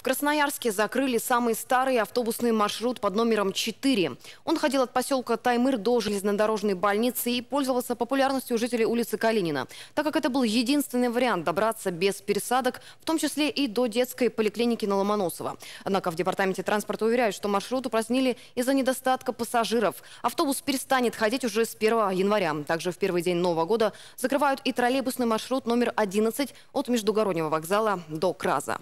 В Красноярске закрыли самый старый автобусный маршрут под номером 4. Он ходил от поселка Таймыр до железнодорожной больницы и пользовался популярностью жителей улицы Калинина, так как это был единственный вариант добраться без пересадок, в том числе и до детской поликлиники на Ломоносово. Однако в Департаменте транспорта уверяют, что маршрут упразднили из-за недостатка пассажиров. Автобус перестанет ходить уже с 1 января. Также в первый день Нового года закрывают и троллейбусный маршрут номер 11 от Междугороднего вокзала до Краза.